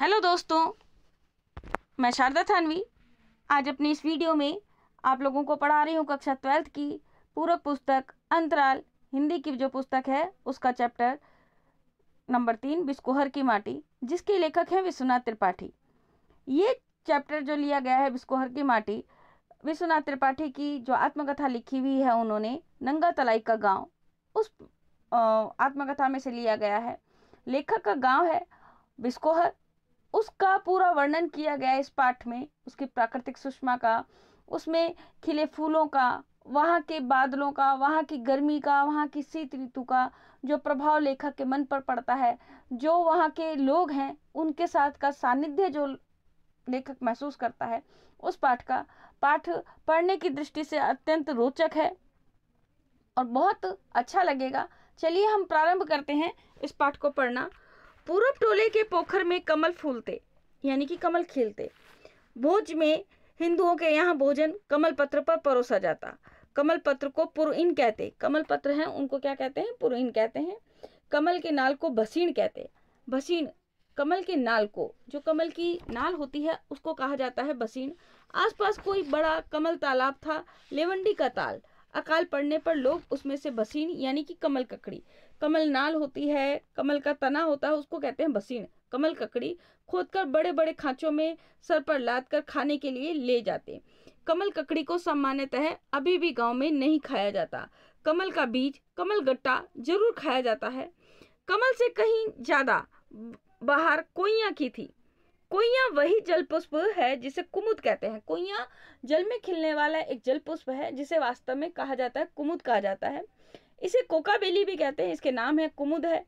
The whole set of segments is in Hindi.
हेलो दोस्तों मैं शारदा थानवी आज अपनी इस वीडियो में आप लोगों को पढ़ा रही हूँ कक्षा ट्वेल्थ की पूरक पुस्तक अंतराल हिंदी की जो पुस्तक है उसका चैप्टर नंबर तीन बिस्कोहर की माटी जिसके लेखक हैं विश्वनाथ त्रिपाठी ये चैप्टर जो लिया गया है बिस्कोहर की माटी विश्वनाथ त्रिपाठी की जो आत्मकथा लिखी हुई है उन्होंने नंगा तलाई का गाँव उस आत्मकथा में से लिया गया है लेखक का गाँव है बिस्कोहर उसका पूरा वर्णन किया गया इस पाठ में उसकी प्राकृतिक सुषमा का उसमें खिले फूलों का वहाँ के बादलों का वहाँ की गर्मी का वहाँ की शीत ऋतु का जो प्रभाव लेखक के मन पर पड़ता है जो वहाँ के लोग हैं उनके साथ का सानिध्य जो लेखक महसूस करता है उस पाठ का पाठ पढ़ने की दृष्टि से अत्यंत रोचक है और बहुत अच्छा लगेगा चलिए हम प्रारंभ करते हैं इस पाठ को पढ़ना पूरब टोले के पोखर में कमल फूलते यानी कि कमल खिलते भोज में हिंदुओं के यहाँ भोजन कमल पत्र पर परोसा जाता कमल पत्र को पुरइन कहते कमल पत्र हैं उनको क्या कहते हैं पुरइन कहते हैं कमल के नाल को भसीन कहते भसीन कमल के नाल को जो कमल की नाल होती है उसको कहा जाता है बसीन आसपास कोई बड़ा कमल तालाब था लेवंडी का ताल अकाल पड़ने पर लोग उसमें से भसीन यानी कि कमल ककड़ी कमल नाल होती है कमल का तना होता है उसको कहते हैं बसीन कमल ककड़ी खोदकर बड़े बड़े खांचों में सर पर लाद कर खाने के लिए ले जाते कमल ककड़ी को सामान्यतः अभी भी गांव में नहीं खाया जाता कमल का बीज कमल गट्टा जरूर खाया जाता है कमल से कहीं ज़्यादा बाहर कोइया की थी कोइया वही जल पुष्प है जिसे कुमुद कहते हैं कोइया जल में खिलने वाला एक जल पुष्प है जिसे वास्तव में कहा जाता है कुमुद कहा जाता है इसे कोकाबेली भी कहते हैं इसके नाम है कुमुद है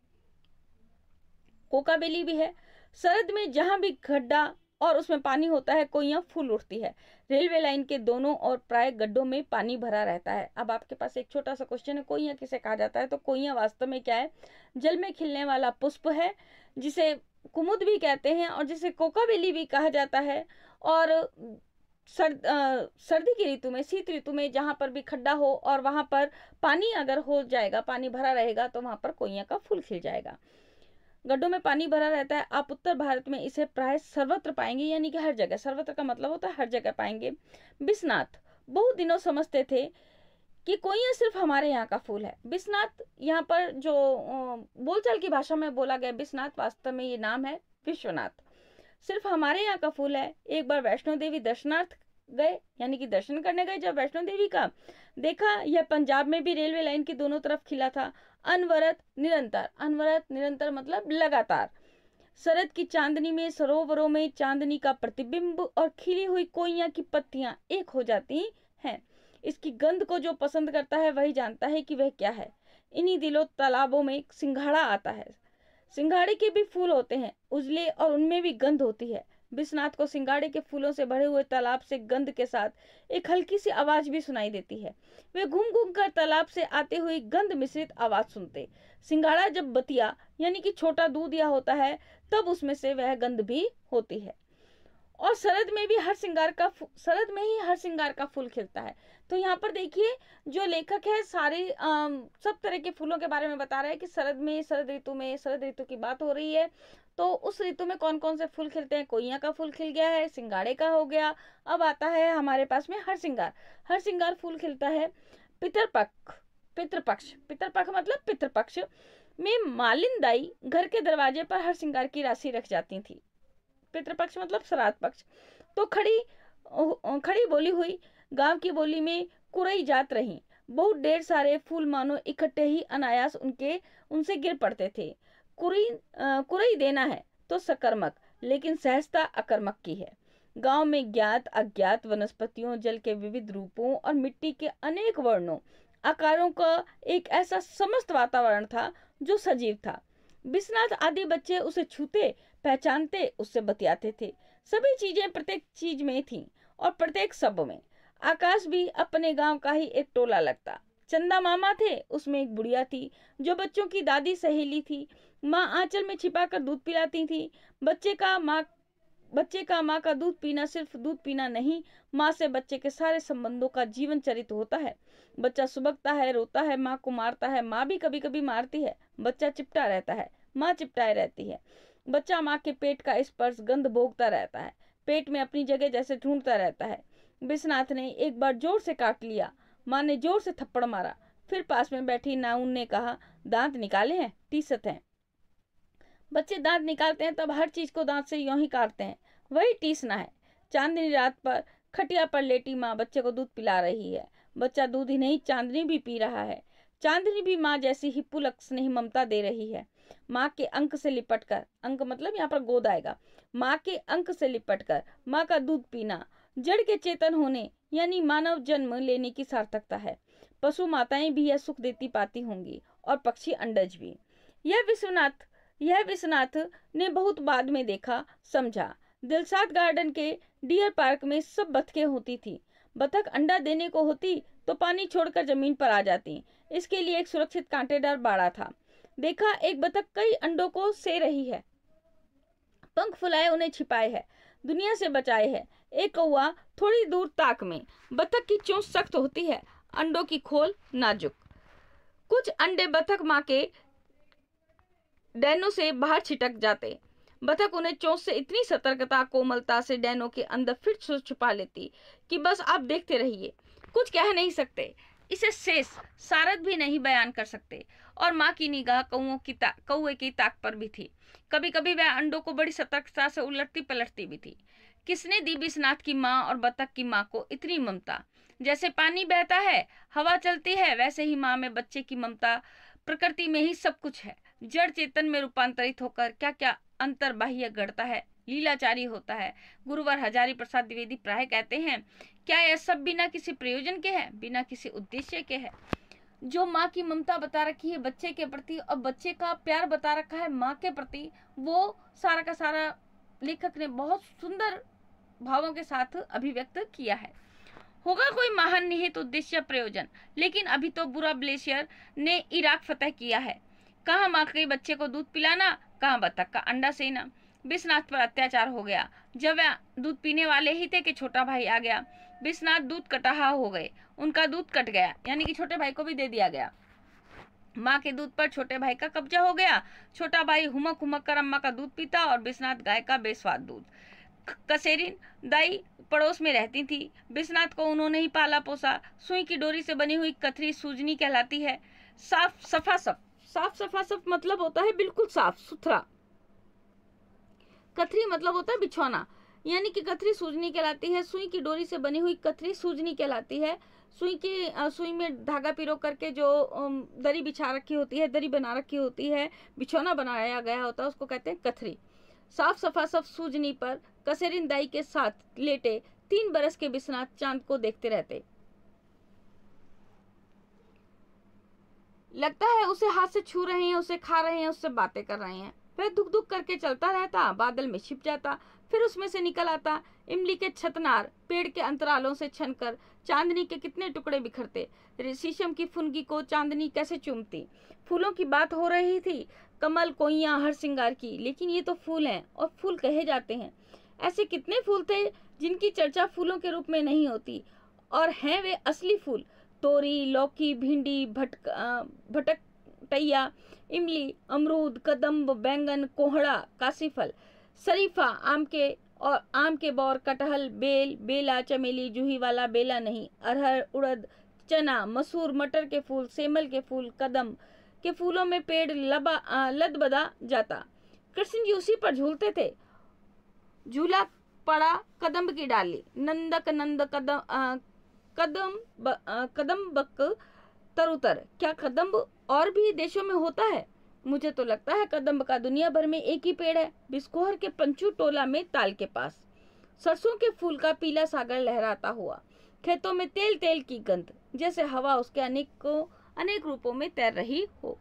कोकाबेली भी है सरद में जहां भी गड्ढा और उसमें पानी होता है कोइयाँ फूल उठती है रेलवे लाइन के दोनों और प्राय गड्ढों में पानी भरा रहता है अब आपके पास एक छोटा सा क्वेश्चन है कोइयाँ किसे कहा जाता है तो कोइया वास्तव में क्या है जल में खिलने वाला पुष्प है जिसे कुमुद भी कहते हैं और जिसे कोकाबेली भी कहा जाता है और सर्द आ, सर्दी की ऋतु में शीत ऋतु में जहाँ पर भी खड्डा हो और वहाँ पर पानी अगर हो जाएगा पानी भरा रहेगा तो वहाँ पर कोइया का फूल खिल जाएगा गड्ढों में पानी भरा रहता है आप उत्तर भारत में इसे प्राय सर्वत्र पाएंगे यानी कि हर जगह सर्वत्र का मतलब होता है हर जगह पाएंगे बिस्नाथ बहुत दिनों समझते थे कि कोइया सिर्फ हमारे यहाँ का फूल है विश्वनाथ यहाँ पर जो बोलचाल की भाषा में बोला गया विश्वनाथ वास्तव में ये नाम है विश्वनाथ सिर्फ हमारे यहाँ का फूल है एक बार वैष्णो देवी दर्शनार्थ गए यानी कि दर्शन करने गए जब वैष्णो देवी का देखा यह पंजाब में भी रेलवे लाइन के दोनों तरफ खिला था अनवरत निरंतर अनवरत निरंतर मतलब लगातार शरद की चांदनी में सरोवरों में चांदनी का प्रतिबिंब और खिली हुई कोइया की पत्तियां एक हो जाती हैं इसकी गंध को जो पसंद करता है वही जानता है कि वह क्या है इन्हीं दिलों तालाबों में सिंघाड़ा आता है सिंगाड़े के भी फूल होते हैं उजले और उनमें भी गंध होती है विश्वनाथ को सिंगाड़े के फूलों से भरे हुए तालाब से गंध के साथ एक हल्की सी आवाज भी सुनाई देती है वे घूम घूम कर तालाब से आते हुए गंध मिश्रित आवाज सुनते सिंगाड़ा जब बतिया यानी कि छोटा दूध या होता है तब उसमें से वह गंध भी होती है और शरद में भी हर श्रृंगार का शरद में ही हर श्रृंगार का फूल खिलता है तो यहाँ पर देखिए जो लेखक है सारे आ, सब तरह के फूलों के बारे में बता रहा है कि शरद में शरद ऋतु में शरद ऋतु की बात हो रही है तो उस ऋतु में कौन कौन से फूल खिलते हैं कोइया का फूल खिल गया है सिंगाड़े का हो गया अब आता है हमारे पास में हर श्रृंगार हर श्रृंगार फूल खिलता है पितरपक्ष पितृपक्ष पितृपक्ष मतलब पितृपक्ष में मालिंदाई घर के दरवाजे पर हर श्रृंगार की राशि रख जाती थी पितृपक्ष मतलब श्राद्ध पक्ष तो खड़ी खड़ी बोली हुई गांव की बोली में कुरई जात रही बहुत ढेर सारे फूल मानो इकट्ठे ही अनायास उनके उनसे गिर पड़ते थे कुरई कुरई देना है तो सकर्मक लेकिन सहजता अकर्मक की है गांव में ज्ञात अज्ञात वनस्पतियों जल के विविध रूपों और मिट्टी के अनेक वर्णों आकारों का एक ऐसा समस्त वातावरण था जो सजीव था विश्वनाथ आदि बच्चे उसे छूते पहचानते उससे बतियाते थे सभी चीजें प्रत्येक चीज में थी और प्रत्येक सब में आकाश भी अपने गांव का ही एक टोला लगता चंदा मामा थे उसमें एक बुढ़िया थी जो बच्चों की दादी सहेली थी माँ आंचल में छिपाकर दूध पिलाती थी बच्चे का माँ बच्चे का माँ का दूध पीना सिर्फ दूध पीना नहीं माँ से बच्चे के सारे संबंधों का जीवन चरित होता है बच्चा सुबकता है रोता है माँ को मारता है माँ भी कभी कभी मारती है बच्चा चिपटा रहता है माँ चिपटाए रहती है बच्चा माँ के पेट का स्पर्श गंध भोगता रहता है पेट में अपनी जगह जैसे ढूंढता रहता है विश्वनाथ ने एक बार जोर से काट लिया माँ ने जोर से थप्पड़ मारा फिर पास में बैठी नाउन ने कहा दांत निकाले हैं टीसत हैं बच्चे दांत निकालते हैं तब हर चीज़ को दांत से यूं ही काटते हैं वही टीसना है चांदनी रात पर खटिया पर लेटी माँ बच्चे को दूध पिला रही है बच्चा दूध ही नहीं चांदनी भी पी रहा है चांदनी भी माँ जैसी हिप्पू पुलक ममता दे रही है माँ के अंक से लिपट कर अंक मतलब यहाँ पर गोद आएगा माँ के अंक से लिपट कर माँ का दूध पीना जड़ के चेतन होने यानी मानव जन्म लेने की सार्थकता है पशु माताएं भी यह सुख देती पाती होंगी और पक्षी अंडज भी यह विश्वनाथ यह विश्वनाथ ने बहुत बाद में देखा समझा दिलसाद गार्डन के डियर पार्क में सब बथके होती थी बतख अंडा देने को होती तो पानी छोड़कर जमीन पर आ जाती इसके लिए एक सुरक्षित कांटेदार बाड़ा था देखा एक बतख कई अंडों को से रही है पंख फुलाए उन्हें छिपाए है दुनिया से बचाए है एक कौआ थोड़ी दूर ताक में बतख की चोंच सख्त होती है अंडों की खोल नाजुक कुछ अंडे बतख माँ के डैनों से बाहर छिटक जाते बतख उन्हें चोंच से इतनी सतर्कता कोमलता से डैनों के अंदर फिर से छुपा लेती कि बस आप देखते रहिए कुछ कह नहीं सकते इसे शेष सारद भी नहीं बयान कर सकते और माँ की निगाह कौओं की कौए की ताक पर भी थी कभी कभी वह अंडों को बड़ी सतर्कता से उलटती पलटती भी थी किसने दी विश्वनाथ की माँ और बतख की माँ को इतनी ममता जैसे पानी बहता है हवा चलती है वैसे ही माँ में बच्चे की ममता प्रकृति में ही सब कुछ है जड़ चेतन में रूपांतरित होकर क्या क्या अंतर बाह्य गढ़ता है लीलाचारी होता है गुरुवर हजारी प्रसाद द्विवेदी प्राय कहते हैं क्या यह सब बिना किसी प्रयोजन के है बिना किसी उद्देश्य के है जो माँ की ममता बता रखी है बच्चे के प्रति और बच्चे का प्यार बता रखा है माँ के प्रति वो सारा का सारा लेखक ने बहुत सुंदर भावों के साथ अभिव्यक्त किया है होगा कोई महान निहित उद्देश्य प्रयोजन लेकिन अभी तो बुरा ब्लेशियर ने इराक फतेह किया है कहाँ माँ के बच्चे को दूध पिलाना कहाँ बतख का अंडा सेना विश्वनाथ पर अत्याचार हो गया जब दूध पीने वाले ही थे कि छोटा भाई आ गया विश्वनाथ दूध कटाहा हो गए उनका दूध कट गया यानी कि छोटे भाई को भी दे दिया गया माँ के दूध पर छोटे भाई का कब्जा हो गया छोटा भाई हुमक हुमक कर अम्मा का दूध पीता और विश्वनाथ गाय का बेस्वाद दूध कसेरिन दाई पड़ोस में रहती थी विश्वनाथ को उन्होंने ही पाला पोसा सुई की डोरी से बनी हुई कथरी सूजनी कहलाती है साफ सफा सफ साफ सफा सफ मतलब होता है बिल्कुल साफ सुथरा कथरी मतलब होता है बिछौना यानी कि कथरी सूजनी कहलाती है सुई की डोरी से बनी हुई कथरी सूजनी कहलाती है सुई की सुई में धागा पिरो करके जो दरी बिछा रखी होती है दरी बना रखी होती है बिछौना बनाया गया होता है उसको कहते हैं कथरी साफ सफा सब सूजनी पर दाई के साथ लेटे तीन बरस के विश्वनाथ चांद को देखते रहते लगता है उसे हाथ से छू रहे हैं उसे खा रहे हैं उससे बातें कर रहे हैं वह दुख दुख करके चलता रहता बादल में छिप जाता फिर उसमें से निकल आता इमली के छतनार पेड़ के अंतरालों से छनकर चांदनी के कितने टुकड़े बिखरते शीशम की फुनगी को चांदनी कैसे चूमती फूलों की बात हो रही थी कमल कोइया हर श्रृंगार की लेकिन ये तो फूल हैं और फूल कहे जाते हैं ऐसे कितने फूल थे जिनकी चर्चा फूलों के रूप में नहीं होती और हैं वे असली फूल तोरी लौकी भिंडी भटक भटक टैया इमली अमरूद कदम्ब बैंगन कोहड़ा काशीफल शरीफा आम के और आम के बौर कटहल बेल बेला चमेली जूही वाला बेला नहीं अरहर उड़द चना मसूर मटर के फूल सेमल के फूल कदम के फूलों में पेड़ लबा लद लदबदा जाता कृष्ण जी उसी पर झूलते थे झूला पड़ा कदम की डाली नंदक नंद कदम आ, कदम ब, आ, कदम बक तरुतर क्या कदम और भी देशों में होता है मुझे तो लगता है कदम का दुनिया भर में एक ही पेड़ है बिस्कोहर के पंचू टोला में ताल के पास सरसों के फूल का पीला सागर लहराता हुआ खेतों में तेल तेल की गंध जैसे हवा उसके अनेकों अनेक रूपों में तैर रही हो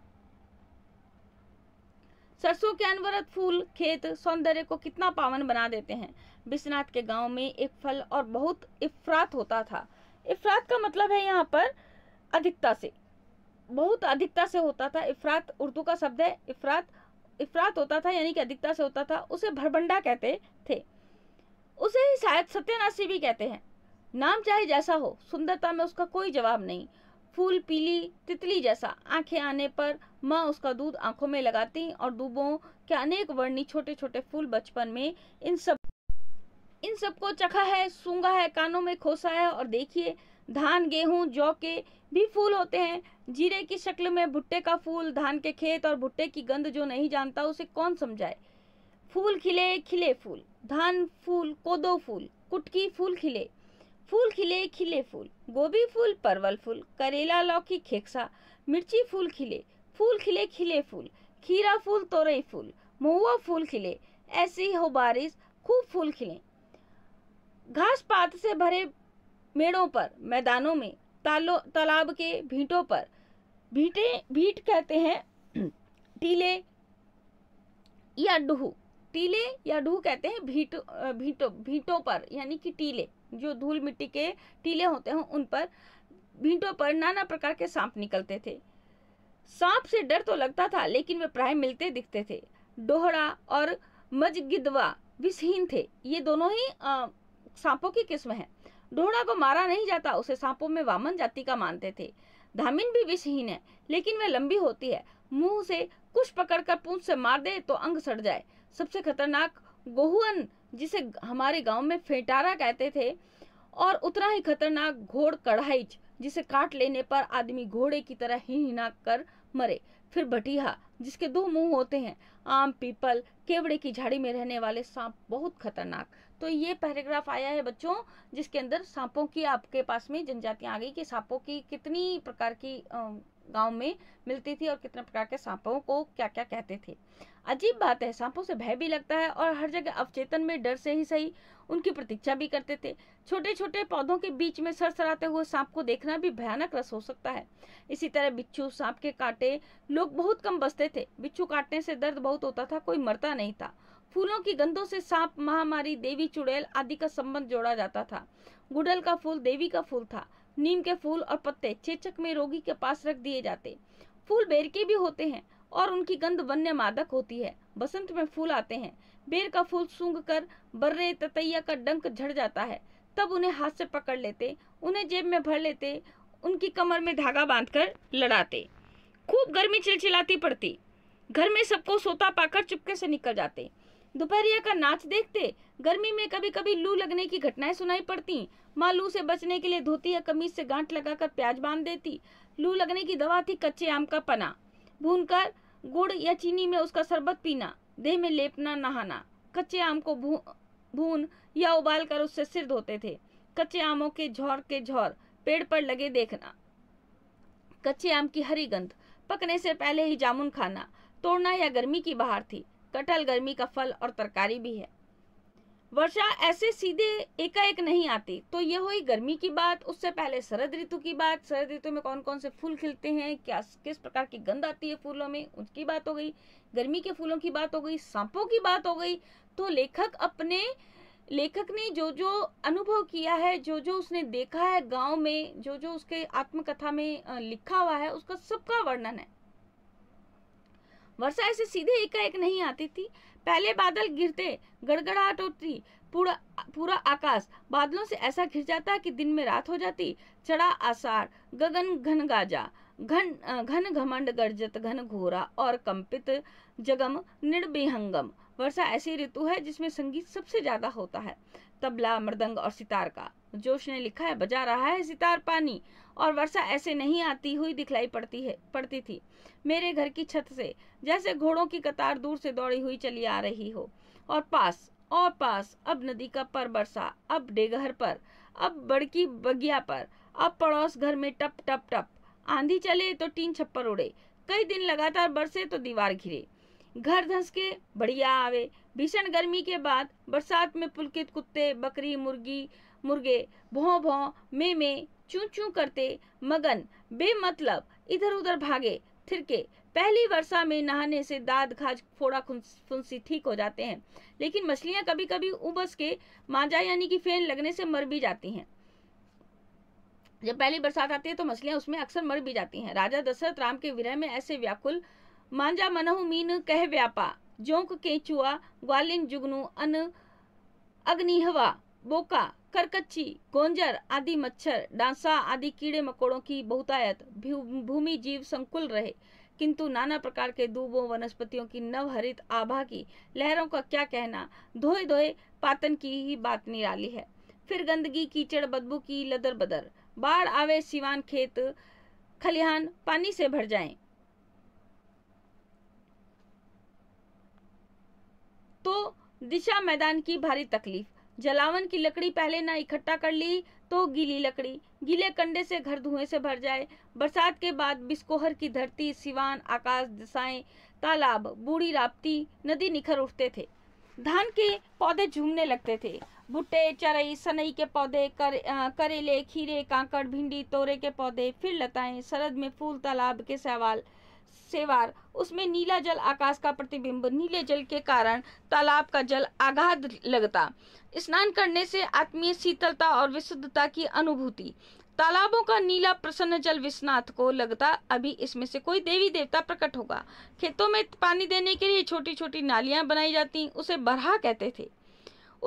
सरसों के अनवरत फूल खेत सौंदर्य को कितना पावन बना देते हैं विश्वनाथ के गांव में एक फल और बहुत इफरात होता था इफरात का मतलब है यहाँ पर अधिकता से बहुत अधिकता से होता था इफरात उर्दू का शब्द है इफरात इफरात होता था यानी कि अधिकता से होता था उसे भरबंडा कहते थे उसे ही शायद सत्यनाशी भी कहते हैं नाम चाहे जैसा हो सुंदरता में उसका कोई जवाब नहीं फूल पीली तितली जैसा आंखें आने पर माँ उसका दूध आंखों में लगाती और दूबों के अनेक वर्णी छोटे छोटे फूल बचपन में इन सब इन सबको चखा है सूंगा है कानों में खोसा है और देखिए धान गेहूँ जौ के भी फूल होते हैं जीरे की शक्ल में भुट्टे का फूल धान के खेत और भुट्टे की गंध जो नहीं जानता उसे कौन समझाए फूल खिले खिले फूल धान फूल कोदो फूल कुटकी फूल खिले फूल खिले खिले फूल गोभी फूल परवल फूल करेला लौकी खेकसा मिर्ची फूल खिले फूल खिले खिले फूल खीरा फूल तोरई फूल महुआ फूल खिले ऐसी हो बारिश खूब फूल खिले घास पात से भरे मेड़ों पर मैदानों में तालो तालाब के भीटों पर भीटे भीट कहते हैं टीले या डूहू टीले या डूह कहते हैं भीट भीटो भीटों पर यानी कि टीले जो धूल मिट्टी के टीले होते हैं उन पर भीटों पर नाना प्रकार के सांप निकलते थे सांप से डर तो लगता था लेकिन वे प्राय मिलते दिखते थे डोहड़ा और मजगिदवा विषहीन थे ये दोनों ही सांपों की किस्म है ढोड़ा को मारा नहीं जाता उसे सांपों में वामन जाति का मानते थे धामिन भी विषहीन है लेकिन वह लंबी होती है मुंह से कुछ पकड़कर पूंछ से मार दे तो अंग सड़ जाए सबसे खतरनाक गोहुअन जिसे हमारे गांव में फेटारा कहते थे और उतना ही खतरनाक घोड़ कढ़ाइच जिसे काट लेने पर आदमी घोड़े की तरह ही हिना कर मरे फिर बटिया जिसके दो मुंह होते हैं आम पीपल केवड़े की झाड़ी में रहने वाले सांप बहुत खतरनाक तो ये पैराग्राफ आया है बच्चों जिसके अंदर सांपों की आपके पास में जनजातियां आ गई कि सांपों की कितनी प्रकार की गांव में मिलती थी और कितने प्रकार के सांपों को क्या क्या कहते थे अजीब बात है सांपों से भय भी लगता है और हर जगह अवचेतन में डर से ही सही उनकी प्रतीक्षा भी करते थे छोटे छोटे पौधों के बीच में सर सराते हुए सांप को देखना भी भयानक रस हो सकता है इसी तरह बिच्छू सांप के काटे लोग बहुत कम बसते थे बिच्छू काटने से दर्द बहुत होता था कोई मरता नहीं था फूलों की गंधों से सांप महामारी देवी चुड़ैल आदि का संबंध जोड़ा जाता था गुडल का फूल देवी का फूल था नीम के फूल और पत्ते चेचक में रोगी के पास रख दिए जाते फूल बेर के भी होते हैं और उनकी गंध वन्य मादक होती है बसंत में फूल आते हैं बेर का फूल सूंघ कर बर्रे ततैया का डंक झड़ जाता है तब उन्हें हाथ से पकड़ लेते उन्हें जेब में भर लेते उनकी कमर में धागा बांधकर लड़ाते खूब गर्मी चिलचिलाती पड़ती घर में सबको सोता पाकर चुपके से निकल जाते दोपहरिया का नाच देखते गर्मी में कभी कभी लू लगने की घटनाएं सुनाई पड़ती माँ लू से बचने के लिए धोती या कमीज से गांठ लगाकर प्याज बांध देती लू लगने की दवा थी कच्चे आम का पना भूनकर गुड़ या चीनी में उसका शरबत पीना देह में लेपना नहाना कच्चे आम को भून या उबाल कर उससे सिर धोते थे कच्चे आमों के झौर के झौर पेड़ पर लगे देखना कच्चे आम की हरी गंध पकने से पहले ही जामुन खाना तोड़ना या गर्मी की बाहर थी कटहल गर्मी का फल और तरकारी भी है वर्षा ऐसे सीधे एकाएक नहीं आती तो यह हुई गर्मी की बात उससे पहले शरद ऋतु की बात शरद ऋतु में कौन कौन से फूल खिलते हैं क्या किस प्रकार की गंध आती है फूलों में उसकी बात हो गई गर्मी के फूलों की बात हो गई सांपों की बात हो गई तो लेखक अपने लेखक ने जो जो अनुभव किया है जो जो उसने देखा है गांव में जो जो उसके आत्मकथा में लिखा हुआ है उसका सबका वर्णन है वर्षा ऐसे सीधे एकाएक नहीं आती थी पहले बादल गिरते गड़गड़ाहट होती पूरा पूरा आकाश बादलों से ऐसा घिर जाता कि दिन में रात हो जाती चढ़ा आसार गगन घन गाजा घन घन घमंड गर्जत घन घोरा और कंपित जगम निर्बिहंगम वर्षा ऐसी ऋतु है जिसमें संगीत सबसे ज्यादा होता है तबला मृदंग और सितार का जोश ने लिखा है बजा रहा है सितार पानी और वर्षा ऐसे नहीं आती हुई दिखलाई पड़ती है पड़ती थी मेरे घर की छत से जैसे घोड़ों की कतार दूर से दौड़ी हुई चली आ रही हो और पास और पास अब नदी का पर बरसा अब डेगहर पर अब बड़की बगिया पर अब पड़ोस घर में टप टप टप आंधी चले तो टीन छप्पर उड़े कई दिन लगातार बरसे तो दीवार घिरे घर धंस के बढ़िया आवे भीषण गर्मी के बाद बरसात में पुलकित कुत्ते बकरी मुर्गी मुर्गे भों भों में में चू चू करते मगन बेमतलब इधर उधर भागे थिरके पहली वर्षा में नहाने से दाद खाज फोड़ा फुंसी ठीक हो जाते हैं लेकिन मछलियां कभी कभी उबस के मांजा यानी कि फेन लगने से मर भी जाती हैं जब पहली बरसात आती है तो मछलियां उसमें अक्सर मर भी जाती हैं राजा दशरथ राम के विरह में ऐसे व्याकुल मांजा मनहु मीन कह व्यापा जोंक केचुआ ग्वालिन जुगनू अन अग्निहवा बोका करकच्ची गोंजर आदि मच्छर डांसा आदि कीड़े मकोड़ों की बहुतायत भूमि जीव संकुल रहे किंतु नाना प्रकार के दूबों वनस्पतियों की नवहरित आभा की लहरों का क्या कहना धोए धोए पातन की ही बात निराली है फिर गंदगी कीचड़ बदबू की लदर बदर बाढ़ आवे सिवान खेत खलिहान पानी से भर जाएं तो दिशा मैदान की भारी तकलीफ जलावन की लकड़ी पहले ना इकट्ठा कर ली तो गीली लकड़ी गीले कंडे से घर धुएं से भर जाए बरसात के बाद बिस्कोहर की धरती सिवान आकाश दिशाएं तालाब बूढ़ी राप्ती नदी निखर उठते थे धान के पौधे झूमने लगते थे भुट्टे चरई सनई के पौधे कर, आ, करेले खीरे कांकड़ भिंडी तोरे के पौधे फिर लताएं सरद में फूल तालाब के सवाल सेवार उसमें नीला जल आकाश का प्रतिबिंब नीले जल के कारण तालाब का जल आघात लगता स्नान करने से आत्मीय शीतलता और विशुद्धता की अनुभूति तालाबों का नीला प्रसन्न जल विश्वनाथ को लगता अभी इसमें से कोई देवी देवता प्रकट होगा खेतों में पानी देने के लिए छोटी छोटी नालियां बनाई जाती उसे बरहा कहते थे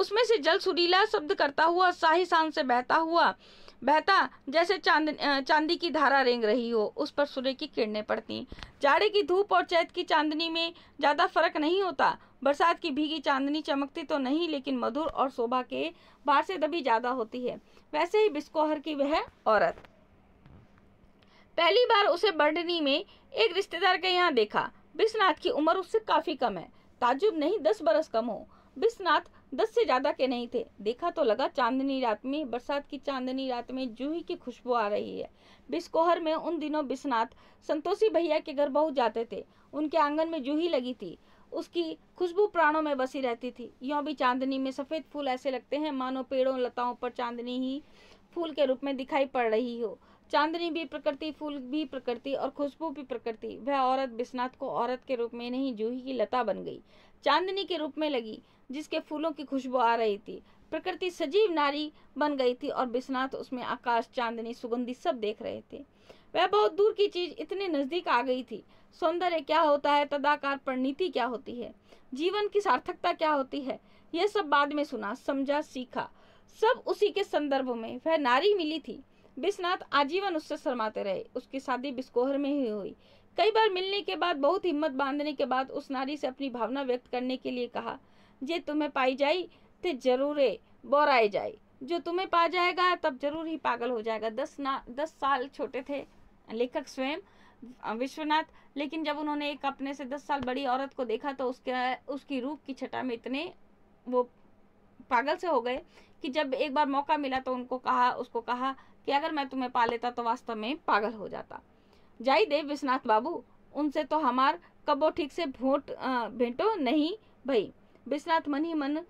उसमें से जल सुरीला शब्द करता हुआ शाही शान से बहता हुआ बहता जैसे चांद चांदी की धारा रेंग रही हो उस पर सूर्य की किरणें पड़ती जाड़े की धूप और चैत की चांदनी में ज़्यादा फर्क नहीं होता बरसात की भीगी चांदनी चमकती तो नहीं लेकिन मधुर और शोभा के बाहर से दबी ज़्यादा होती है वैसे ही बिस्कोहर की वह औरत पहली बार उसे बर्डनी में एक रिश्तेदार के यहाँ देखा बिस्नाथ की उम्र उससे काफ़ी कम है ताजुब नहीं दस बरस कम हो बिस्नाथ दस से ज़्यादा के नहीं थे देखा तो लगा चांदनी रात में बरसात की चांदनी रात में जूही की खुशबू आ रही है बिस्कोहर में उन दिनों बिस्नाथ संतोषी भैया के घर बहुत जाते थे उनके आंगन में जूही लगी थी उसकी खुशबू प्राणों में बसी रहती थी यों भी चांदनी में सफ़ेद फूल ऐसे लगते हैं मानो पेड़ों लताओं पर चांदनी ही फूल के रूप में दिखाई पड़ रही हो चांदनी भी प्रकृति फूल भी प्रकृति और खुशबू भी प्रकृति वह औरत बिस्नाथ को औरत के रूप में नहीं जूही की लता बन गई चांदनी के रूप में लगी जिसके फूलों की खुशबू आ रही थी प्रकृति सजीव नारी बन गई थी और बिस्नाथ उसमें आकाश चांदनी सुगंधी सब देख रहे थे वह बहुत दूर की चीज इतने नजदीक आ गई थी सौंदर्य क्या होता है तदाकार परिणीति क्या होती है जीवन की सार्थकता क्या होती है यह सब बाद में सुना समझा सीखा सब उसी के संदर्भ में वह नारी मिली थी विश्वनाथ आजीवन उससे शर्माते रहे उसकी शादी बिस्कोहर में ही हुई कई बार मिलने के बाद बहुत हिम्मत बांधने के बाद उस नारी से अपनी भावना व्यक्त करने के लिए कहा जे तुम्हें पाई जाई ते जरूर बोराए जाए जो तुम्हें पा जाएगा तब जरूर ही पागल हो जाएगा दस ना दस साल छोटे थे लेखक स्वयं विश्वनाथ लेकिन जब उन्होंने एक अपने से दस साल बड़ी औरत को देखा तो उसके उसकी रूप की छटा में इतने वो पागल से हो गए कि जब एक बार मौका मिला तो उनको कहा उसको कहा कि अगर मैं तुम्हें पा लेता तो वास्तव में पागल हो जाता जाई देव विश्वनाथ बाबू उनसे तो हमार कबो ठीक से भोट भेंटो नहीं भाई विश्वनाथ मन ही मन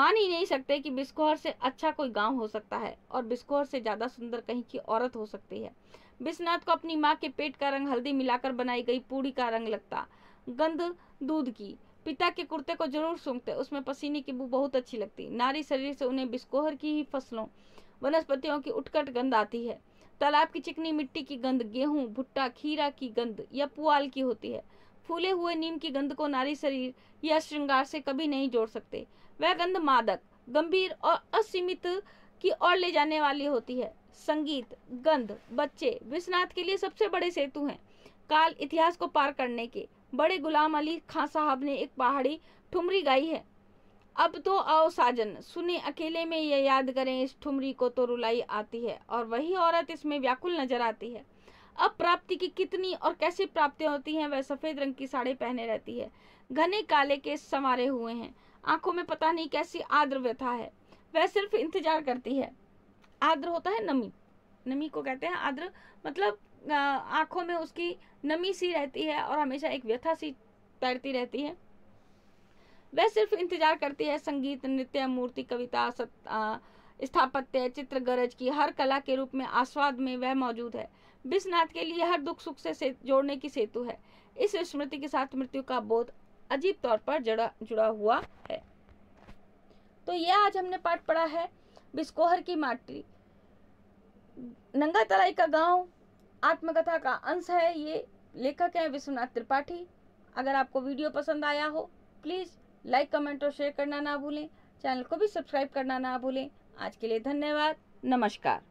मान ही नहीं सकते कि बिस्कोहर से अच्छा कोई गांव हो सकता है और बिस्कोहर से ज़्यादा सुंदर कहीं की औरत हो सकती है विश्वनाथ को अपनी माँ के पेट का रंग हल्दी मिलाकर बनाई गई पूड़ी का रंग लगता गंध दूध की पिता के कुर्ते को जरूर सूंघते उसमें पसीने की बू बहुत अच्छी लगती नारी शरीर से उन्हें बिस्कोहर की ही फसलों वनस्पतियों की उठकट गंध आती है तालाब की चिकनी मिट्टी की गंध गेहूं भुट्टा खीरा की गंध या पुआल की होती है फूले हुए नीम की गंध को नारी शरीर या श्रृंगार से कभी नहीं जोड़ सकते वह गंध मादक गंभीर और असीमित की ओर ले जाने वाली होती है संगीत गंध बच्चे विश्वनाथ के लिए सबसे बड़े सेतु हैं काल इतिहास को पार करने के बड़े गुलाम अली खां साहब ने एक पहाड़ी ठुमरी गाई है अब तो आओ साजन सुने अकेले में ये याद करें इस ठुमरी को तो रुलाई आती है और वही औरत इसमें व्याकुल नजर आती है अब प्राप्ति की कितनी और कैसे प्राप्तियां होती हैं वह सफेद रंग की साड़ी पहने रहती है घने काले के संवारे हुए हैं आंखों में पता नहीं कैसी आद्र व्यथा है वह सिर्फ इंतजार करती है आद्र होता है नमी नमी को कहते हैं आद्र मतलब आंखों में उसकी नमी सी रहती है और हमेशा एक व्यथा सी तैरती रहती है वह सिर्फ इंतजार करती है संगीत नृत्य मूर्ति कविता स्थापत्य चित्र गरज की हर कला के रूप में आस्वाद में वह मौजूद है विश्वनाथ के लिए हर दुख सुख से, से जोड़ने की सेतु है इस स्मृति के साथ मृत्यु का बोध अजीब तौर पर जड़ा जुड़ा हुआ है तो यह आज हमने पाठ पढ़ा है बिस्कोहर की माटी नंगा तराई का गांव आत्मकथा का अंश है ये लेखक है विश्वनाथ त्रिपाठी अगर आपको वीडियो पसंद आया हो प्लीज़ लाइक कमेंट और शेयर करना ना भूलें चैनल को भी सब्सक्राइब करना ना भूलें आज के लिए धन्यवाद नमस्कार